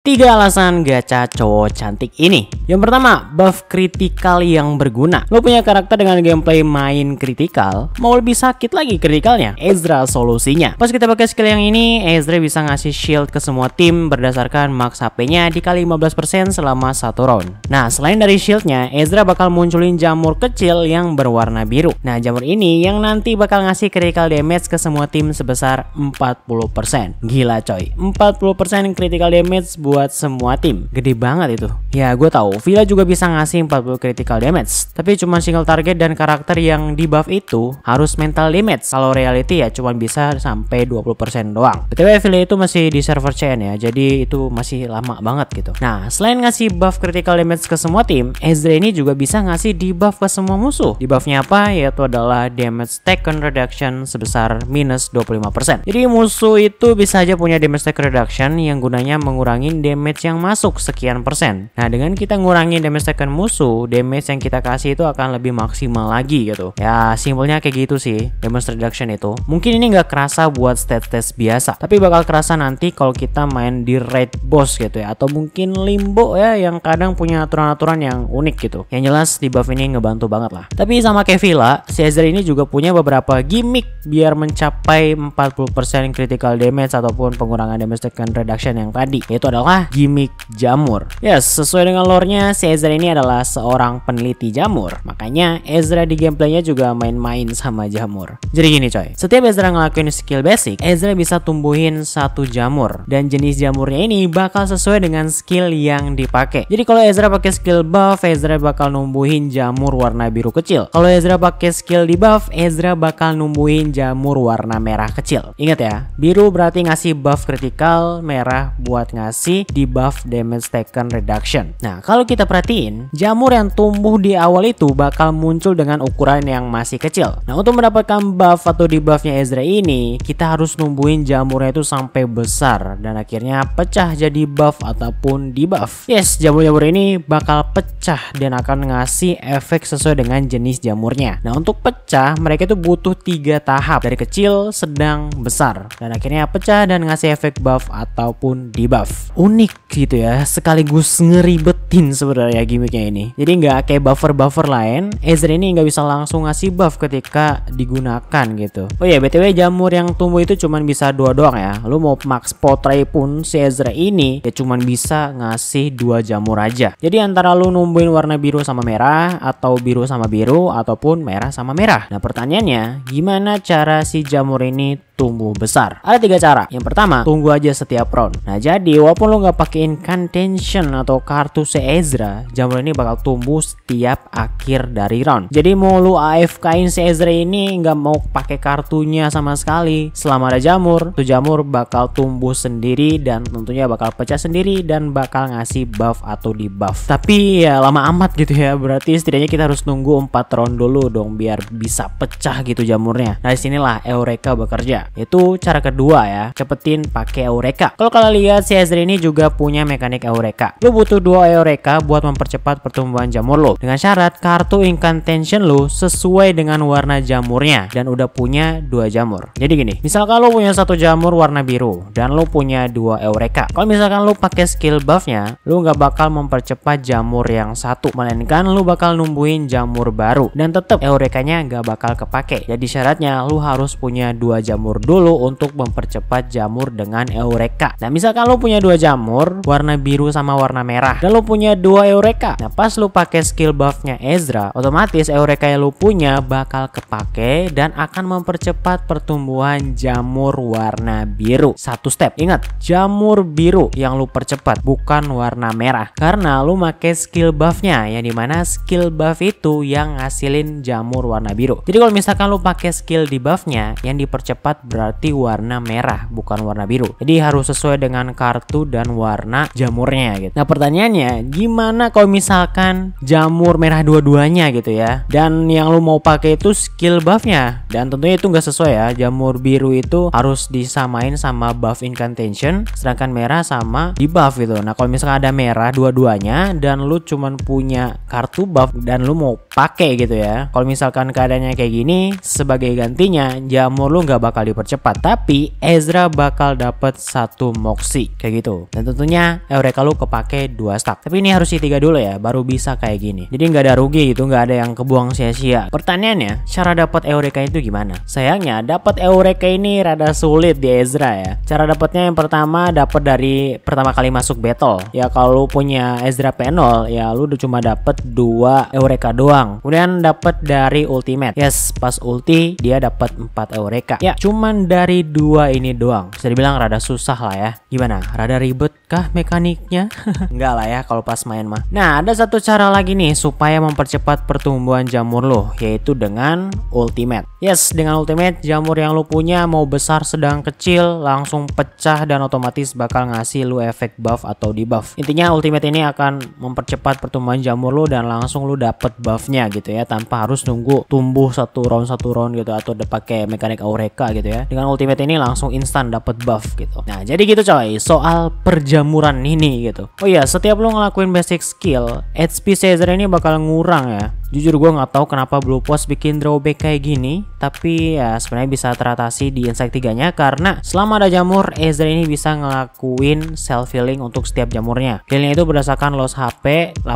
Tiga alasan gacha cowok cantik ini Yang pertama, buff critical yang berguna Lo punya karakter dengan gameplay main critical Mau lebih sakit lagi kritikalnya Ezra solusinya Pas kita pakai skill yang ini Ezra bisa ngasih shield ke semua tim Berdasarkan max HP-nya dikali 15% selama satu round Nah, selain dari shieldnya Ezra bakal munculin jamur kecil yang berwarna biru Nah, jamur ini yang nanti bakal ngasih critical damage ke semua tim sebesar 40% Gila coy 40% critical damage buat semua tim. Gede banget itu. Ya, gue tahu Villa juga bisa ngasih 40 critical damage, tapi cuma single target dan karakter yang di buff itu harus mental damage. Kalau reality ya cuma bisa sampai 20% doang. BTW Villa itu masih di server chain ya, jadi itu masih lama banget gitu. Nah, selain ngasih buff critical damage ke semua tim, Ezra ini juga bisa ngasih di buff ke semua musuh. di buffnya apa? Yaitu adalah damage taken reduction sebesar minus 25%. Jadi musuh itu bisa aja punya damage taken reduction yang gunanya mengurangi damage yang masuk sekian persen. Nah, dengan kita ngurangi damage taken musuh, damage yang kita kasih itu akan lebih maksimal lagi gitu. Ya, simpelnya kayak gitu sih, damage reduction itu. Mungkin ini nggak kerasa buat stat test biasa, tapi bakal kerasa nanti kalau kita main di raid boss gitu ya, atau mungkin limbo ya yang kadang punya aturan-aturan yang unik gitu. Yang jelas di buff ini ngebantu banget lah. Tapi sama kayak Villa, si Caesar ini juga punya beberapa gimmick biar mencapai 40% critical damage ataupun pengurangan damage taken reduction yang tadi. Yaitu adalah adalah gimmick jamur. Yes, sesuai dengan lore-nya, si Ezra ini adalah seorang peneliti jamur. Makanya Ezra di gameplaynya juga main-main sama jamur. Jadi gini coy, setiap Ezra ngelakuin skill basic, Ezra bisa tumbuhin satu jamur. Dan jenis jamurnya ini bakal sesuai dengan skill yang dipakai. Jadi kalau Ezra pakai skill buff, Ezra bakal numbuhin jamur warna biru kecil. Kalau Ezra pakai skill di buff, Ezra bakal numbuhin jamur warna merah kecil. Ingat ya, biru berarti ngasih buff kritikal, merah buat ngasih di debuff damage taken reduction. Nah, kalau kita perhatiin, jamur yang tumbuh di awal itu bakal muncul dengan ukuran yang masih kecil. Nah, untuk mendapatkan buff atau debuffnya Ezra ini, kita harus numbuhin jamurnya itu sampai besar dan akhirnya pecah jadi buff ataupun debuff. Yes, jamur-jamur ini bakal pecah dan akan ngasih efek sesuai dengan jenis jamurnya. Nah, untuk pecah, mereka itu butuh tiga tahap dari kecil, sedang, besar dan akhirnya pecah dan ngasih efek buff ataupun debuff. buff unik gitu ya sekaligus ngeribetin sebenarnya gimmicknya ini jadi nggak kayak buffer buffer lain Ezra ini nggak bisa langsung ngasih buff ketika digunakan gitu oh ya yeah, btw jamur yang tumbuh itu cuman bisa dua doang ya lu mau max potray pun si Ezra ini ya cuman bisa ngasih dua jamur aja jadi antara lu numbuhin warna biru sama merah atau biru sama biru ataupun merah sama merah nah pertanyaannya gimana cara si jamur ini tumbuh besar. Ada tiga cara. Yang pertama, tunggu aja setiap round. Nah, jadi walaupun lo nggak pakai incantation atau kartu se jamur ini bakal tumbuh setiap akhir dari round. Jadi mau lo AFK-in se ini nggak mau pakai kartunya sama sekali, selama ada jamur, tuh jamur bakal tumbuh sendiri dan tentunya bakal pecah sendiri dan bakal ngasih buff atau debuff. Tapi ya lama amat gitu ya, berarti setidaknya kita harus nunggu 4 round dulu dong biar bisa pecah gitu jamurnya. Nah, disinilah Eureka bekerja. Itu cara kedua ya, cepetin pakai Eureka. Kalau kalian lihat si Ezra ini juga punya mekanik Eureka. Lo butuh dua Eureka buat mempercepat pertumbuhan jamur lo. Dengan syarat kartu incantation lo sesuai dengan warna jamurnya dan udah punya dua jamur. Jadi gini, misalkan lo punya satu jamur warna biru dan lo punya dua Eureka. Kalau misalkan lo pakai skill buffnya, lo nggak bakal mempercepat jamur yang satu, melainkan lo bakal numbuhin jamur baru dan tetap Eurekanya nggak bakal kepake. Jadi syaratnya lo harus punya dua jamur dulu untuk mempercepat jamur dengan Eureka. Nah, misalkan lo punya dua jamur, warna biru sama warna merah, dan lo punya dua Eureka. Nah, pas lo pakai skill buffnya Ezra, otomatis Eureka yang lo punya bakal kepake dan akan mempercepat pertumbuhan jamur warna biru. Satu step, ingat, jamur biru yang lo percepat, bukan warna merah. Karena lo pakai skill buffnya, yang dimana skill buff itu yang ngasilin jamur warna biru. Jadi kalau misalkan lo pakai skill di buffnya yang dipercepat berarti warna merah bukan warna biru. Jadi harus sesuai dengan kartu dan warna jamurnya gitu. Nah pertanyaannya gimana kalau misalkan jamur merah dua-duanya gitu ya dan yang lu mau pakai itu skill buffnya dan tentunya itu nggak sesuai ya jamur biru itu harus disamain sama buff incantation sedangkan merah sama di buff gitu. Nah kalau misalkan ada merah dua-duanya dan lu cuman punya kartu buff dan lu mau pakai gitu ya. Kalau misalkan keadaannya kayak gini sebagai gantinya jamur lu nggak bakal dipercepat. Tapi Ezra bakal dapat satu Moxie kayak gitu. Dan tentunya Eureka lu kepake dua stack. Tapi ini harus tiga dulu ya, baru bisa kayak gini. Jadi nggak ada rugi gitu, nggak ada yang kebuang sia-sia. Pertanyaannya, cara dapat Eureka itu gimana? Sayangnya dapat Eureka ini rada sulit di Ezra ya. Cara dapatnya yang pertama dapat dari pertama kali masuk battle. Ya kalau punya Ezra Penol ya lu udah cuma dapat dua Eureka doang. Kemudian dapat dari ultimate. Yes, pas ulti dia dapat 4 Eureka. Ya, cuma cuman dari dua ini doang. Bisa dibilang rada susah lah ya. Gimana? Rada ribet kah mekaniknya? Enggak lah ya kalau pas main mah. Nah, ada satu cara lagi nih supaya mempercepat pertumbuhan jamur lo, yaitu dengan ultimate. Yes, dengan ultimate jamur yang lo punya mau besar sedang kecil langsung pecah dan otomatis bakal ngasih lu efek buff atau debuff. Intinya ultimate ini akan mempercepat pertumbuhan jamur lo dan langsung lu dapet buffnya gitu ya tanpa harus nunggu tumbuh satu round satu round gitu atau udah pakai mekanik Aureka gitu ya ya. Dengan ultimate ini langsung instan dapat buff gitu. Nah, jadi gitu coy, soal perjamuran ini gitu. Oh iya, setiap lo ngelakuin basic skill, HP Caesar ini bakal ngurang ya. Jujur gue nggak tahu kenapa Blue Post bikin drawback kayak gini, tapi ya sebenarnya bisa teratasi di Insect 3-nya karena selama ada jamur, Ezra ini bisa ngelakuin self healing untuk setiap jamurnya. Healingnya itu berdasarkan loss HP 8%.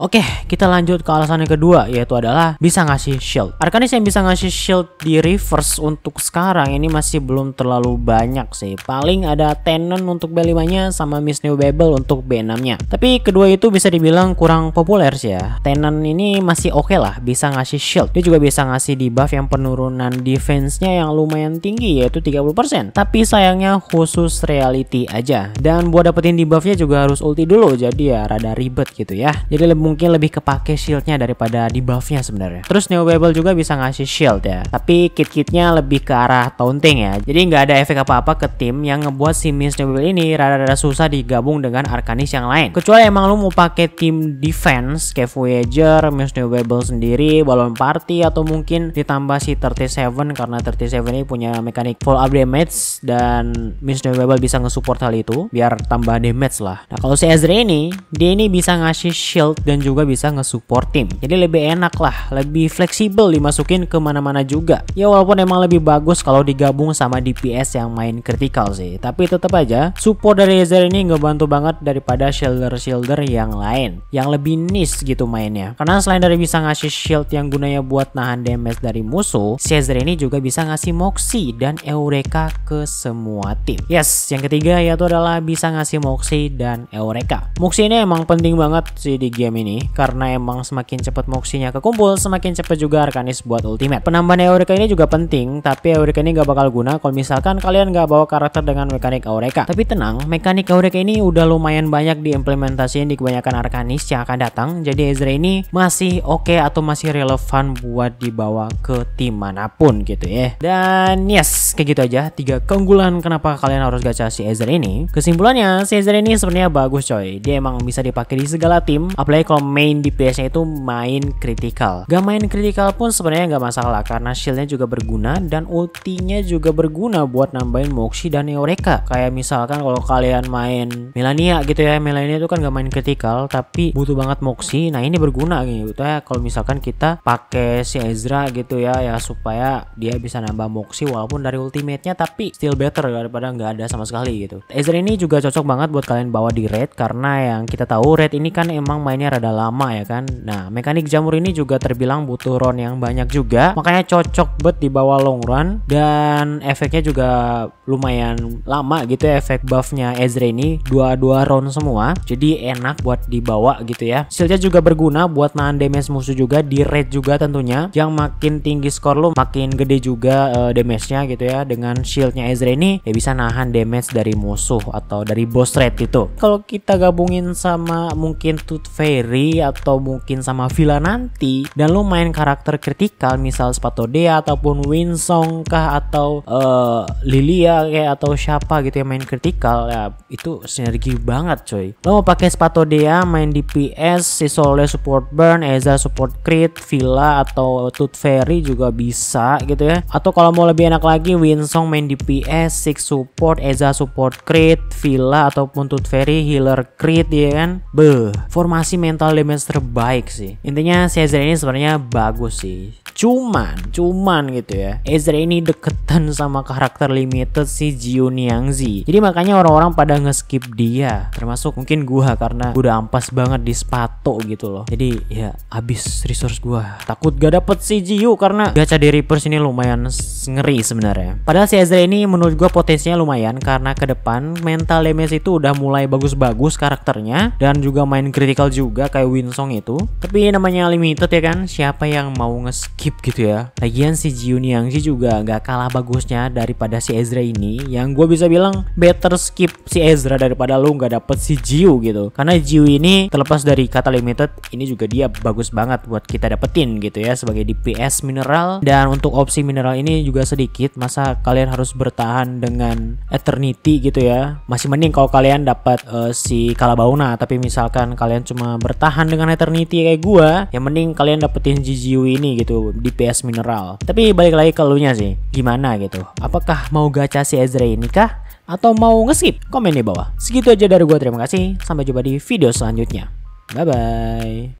Oke, kita lanjut ke alasan yang kedua yaitu adalah bisa ngasih shield. Arcanis yang bisa ngasih shield di reverse untuk sekarang ini masih belum terlalu banyak sih. Paling ada Tenon untuk B5-nya sama Miss New Babel untuk B6-nya. Tapi kedua itu bisa dibilang kurang populer sih ya. Tenon ini masih masih oke okay lah bisa ngasih shield. Dia juga bisa ngasih di buff yang penurunan defense-nya yang lumayan tinggi yaitu 30%. Tapi sayangnya khusus reality aja. Dan buat dapetin di debuff-nya juga harus ulti dulu jadi ya rada ribet gitu ya. Jadi lebih, mungkin lebih kepake shield-nya daripada di debuff-nya sebenarnya. Terus Neo Babel juga bisa ngasih shield ya. Tapi kit-kitnya lebih ke arah taunting ya. Jadi nggak ada efek apa-apa ke tim yang ngebuat si Miss Neo Babel ini rada-rada susah digabung dengan arkanis yang lain. Kecuali emang lu mau pakai tim defense kayak Voyager, Miss Neo oleh sendiri, Balon Party atau mungkin ditambah si 37 karena 37 ini punya mekanik full up damage dan Mr. Webel bisa ngesupport hal itu biar tambah damage lah. Nah kalau si Ezra ini, dia ini bisa ngasih shield dan juga bisa ngesupport tim. Jadi lebih enak lah, lebih fleksibel dimasukin kemana-mana juga. Ya walaupun emang lebih bagus kalau digabung sama DPS yang main critical sih. Tapi tetap aja support dari Ezra ini ngebantu banget daripada shielder-shielder yang lain. Yang lebih nice gitu mainnya. Karena selain dari Selain bisa ngasih shield yang gunanya buat nahan damage dari musuh, Caesar ini juga bisa ngasih Moxie dan Eureka ke semua tim. Yes, yang ketiga yaitu adalah bisa ngasih Moxie dan Eureka. Moxie ini emang penting banget sih di game ini, karena emang semakin cepat Moxie-nya kekumpul, semakin cepat juga arkanis buat ultimate. Penambahan Eureka ini juga penting, tapi Eureka ini nggak bakal guna kalau misalkan kalian nggak bawa karakter dengan mekanik Eureka. Tapi tenang, mekanik Eureka ini udah lumayan banyak diimplementasikan di kebanyakan arkanis yang akan datang, jadi Ezra ini masih masih oke okay atau masih relevan buat dibawa ke tim manapun gitu ya. Dan yes, kayak gitu aja tiga keunggulan kenapa kalian harus gacha si Ezra ini. Kesimpulannya, si Ezra ini sebenarnya bagus coy. Dia emang bisa dipakai di segala tim, apalagi kalau main di ps nya itu main critical. Gak main critical pun sebenarnya nggak masalah karena shieldnya juga berguna dan ultinya juga berguna buat nambahin Moxie dan Eureka. Kayak misalkan kalau kalian main Melania gitu ya, Melania itu kan gak main critical tapi butuh banget Moxie. Nah, ini berguna gitu contohnya kalau misalkan kita pakai si Ezra gitu ya ya supaya dia bisa nambah Moxie walaupun dari ultimate-nya tapi still better daripada nggak ada sama sekali gitu. Ezra ini juga cocok banget buat kalian bawa di raid karena yang kita tahu raid ini kan emang mainnya rada lama ya kan. Nah, mekanik jamur ini juga terbilang butuh round yang banyak juga makanya cocok buat dibawa long run dan efeknya juga lumayan lama gitu ya efek buffnya Ezra ini dua-dua round semua jadi enak buat dibawa gitu ya. Shieldnya juga berguna buat nahan damage damage musuh juga di red juga tentunya yang makin tinggi skor lo makin gede juga uh, damage-nya gitu ya dengan shieldnya Ezra ini ya bisa nahan damage dari musuh atau dari boss rate itu kalau kita gabungin sama mungkin Tooth Fairy atau mungkin sama Villa nanti dan lo main karakter kritikal misal dea ataupun Winsong kah atau uh, Lilia kayak atau siapa gitu yang main kritikal ya itu sinergi banget coy lo mau pakai dea ya, main DPS si Sole support burn Ezra Fortaleza support Crit, Villa atau Tooth Fairy juga bisa gitu ya. Atau kalau mau lebih enak lagi Winsong main DPS, Six support, Eza support Crit, Villa ataupun Tooth Fairy healer Crit ya kan. Beuh, formasi mental damage terbaik sih. Intinya Caesar ini sebenarnya bagus sih. Cuman, cuman gitu ya. Ezra ini deketan sama karakter limited si Jiun Yangzi. Jadi makanya orang-orang pada nge-skip dia, termasuk mungkin gua karena gua udah ampas banget di sepatu gitu loh. Jadi ya abis resource gua. Takut gak dapet si Jiu karena gacha di Reapers ini lumayan ngeri sebenarnya. Padahal si Ezra ini menurut gua potensinya lumayan karena ke depan mental damage itu udah mulai bagus-bagus karakternya dan juga main critical juga kayak Winsong itu. Tapi namanya limited ya kan, siapa yang mau ngeskip skip gitu ya. Lagian si Jiun Yangji juga nggak kalah bagusnya daripada si Ezra ini. Yang gue bisa bilang better skip si Ezra daripada lu nggak dapet si Jiu gitu. Karena Jiu ini terlepas dari kata limited, ini juga dia bagus banget buat kita dapetin gitu ya sebagai DPS mineral. Dan untuk opsi mineral ini juga sedikit. Masa kalian harus bertahan dengan eternity gitu ya. Masih mending kalau kalian dapat uh, eh, si Kalabauna. Tapi misalkan kalian cuma bertahan dengan eternity kayak gue, yang mending kalian dapetin si Jiu ini gitu di PS mineral. Tapi balik lagi ke lu nya sih, gimana gitu. Apakah mau gacha si Ezra ini kah? Atau mau ngeskip? Komen di bawah. Segitu aja dari gua terima kasih. Sampai jumpa di video selanjutnya. Bye-bye.